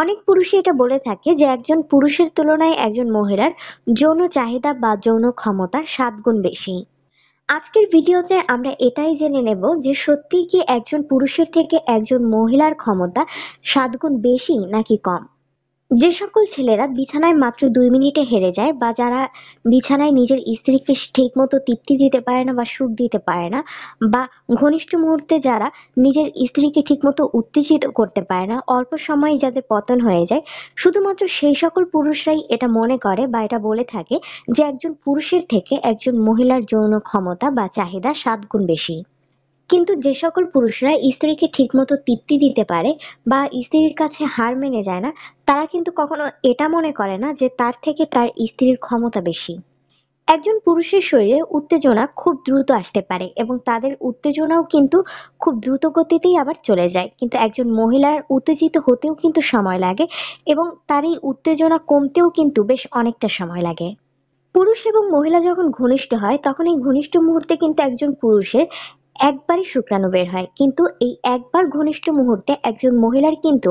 অনেক পুরুষই এটা বলে থাকে যে একজন পুরুষের তুলনায় একজন মহিলার যৌন চাহিদা বা যৌন ক্ষমতা সাত গুণ বেশি আজকের ভিডিওতে আমরা এটাই জেনে নেব যে সত্যিই কি একজন পুরুষের থেকে একজন মহিলার ক্ষমতা সাত গুণ বেশি নাকি কম যে সকল ছেলেরা বিছানায় মাত্র দুই মিনিটে হেরে যায় বা যারা বিছানায় নিজের স্ত্রীকে ঠিকমতো তৃপ্তি দিতে পারে না বা সুখ দিতে পারে না বা ঘনিষ্ঠ মুহূর্তে যারা নিজের স্ত্রীকে ঠিকমতো উত্তেজিত করতে পারে না অল্প সময়ে যাদের পতন হয়ে যায় শুধুমাত্র সেই সকল পুরুষরাই এটা মনে করে বা এটা বলে থাকে যে একজন পুরুষের থেকে একজন মহিলার যৌন ক্ষমতা বা চাহিদা সাত গুণ বেশি কিন্তু যে সকল পুরুষরা স্ত্রীকে ঠিকমতো তৃপ্তি দিতে পারে বা স্ত্রীর কাছে হার মেনে যায় না তারা কিন্তু কখনো এটা মনে করে না যে তার থেকে তার স্ত্রীর ক্ষমতা বেশি একজন পুরুষের শরীরে উত্তেজনা খুব দ্রুত আসতে পারে এবং তাদের উত্তেজনাও কিন্তু খুব দ্রুত গতিতেই আবার চলে যায় কিন্তু একজন মহিলার উত্তেজিত হতেও কিন্তু সময় লাগে এবং তার এই উত্তেজনা কমতেও কিন্তু বেশ অনেকটা সময় লাগে পুরুষ এবং মহিলা যখন ঘনিষ্ঠ হয় তখন এই ঘনিষ্ঠ মুহূর্তে কিন্তু একজন পুরুষের একবারই শুক্রাণু বের হয় কিন্তু এই একবার ঘনিষ্ঠ মুহূর্তে একজন মহিলার কিন্তু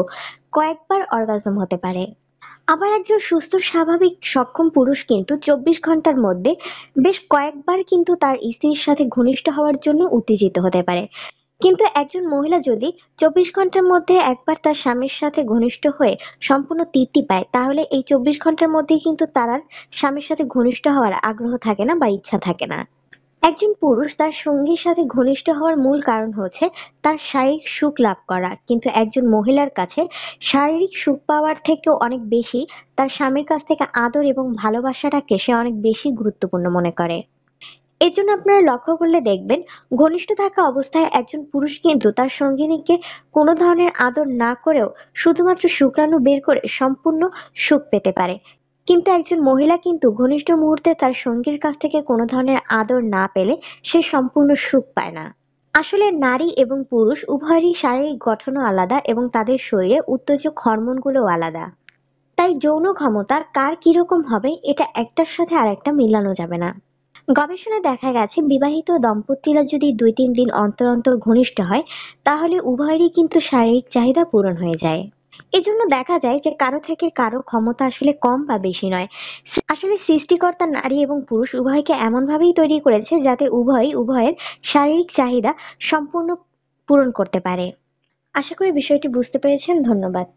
কয়েকবার অর্গাজম হতে পারে আবার একজন সুস্থ স্বাভাবিক সক্ষম পুরুষ কিন্তু চব্বিশ ঘন্টার মধ্যে বেশ কয়েকবার কিন্তু তার স্ত্রীর সাথে ঘনিষ্ঠ হওয়ার জন্য উত্তেজিত হতে পারে কিন্তু একজন মহিলা যদি চব্বিশ ঘন্টার মধ্যে একবার তার স্বামীর সাথে ঘনিষ্ঠ হয়ে সম্পূর্ণ তৃপ্তি পায় তাহলে এই চব্বিশ ঘন্টার মধ্যেই কিন্তু তার আর স্বামীর সাথে ঘনিষ্ঠ হওয়ার আগ্রহ থাকে না বা ইচ্ছা থাকে না একজন পুরুষ তার সঙ্গীর সাথে ঘনিষ্ঠ হওয়ার মূল কারণ হচ্ছে তার শারীরিক সুখ লাভ করা কিন্তু একজন মহিলার কাছে শারীরিক সুখ পাওয়ার থেকেও অনেক বেশি তার স্বামীর কাছ থেকে আদর এবং ভালোবাসাটাকে সে অনেক বেশি গুরুত্বপূর্ণ মনে করে এর জন্য আপনারা লক্ষ্য করলে দেখবেন ঘনিষ্ঠ থাকা অবস্থায় একজন পুরুষ কিন্তু তার সঙ্গিনীকে কোনো ধরনের আদর না করেও শুধুমাত্র শুক্রাণু বের করে সম্পূর্ণ সুখ পেতে পারে কিন্তু একজন মহিলা কিন্তু ঘনিষ্ঠ মুহূর্তে তার সঙ্গীর কাছ থেকে কোনো ধরনের আদর না পেলে সে সম্পূর্ণ সুখ পায় না আসলে নারী এবং পুরুষ উভয়েরই শারীরিক গঠনও আলাদা এবং তাদের শরীরে উত্তেজক হরমোনগুলোও আলাদা তাই যৌন ক্ষমতা কার কীরকম হবে এটা একটার সাথে আর একটা মিলানো যাবে না গবেষণায় দেখা গেছে বিবাহিত দম্পতিরা যদি দুই তিন দিন অন্তর অন্তর ঘনিষ্ঠ হয় তাহলে উভয়েরই কিন্তু শারীরিক চাহিদা পূরণ হয়ে যায় এজন্য দেখা যায় যে কারো থেকে কারো ক্ষমতা আসলে কম বা বেশি নয় আসলে সৃষ্টিকর্তা নারী এবং পুরুষ উভয়কে এমনভাবেই তৈরি করেছে যাতে উভয় উভয়ের শারীরিক চাহিদা সম্পূর্ণ পূরণ করতে পারে আশা করি বিষয়টি বুঝতে পেরেছেন ধন্যবাদ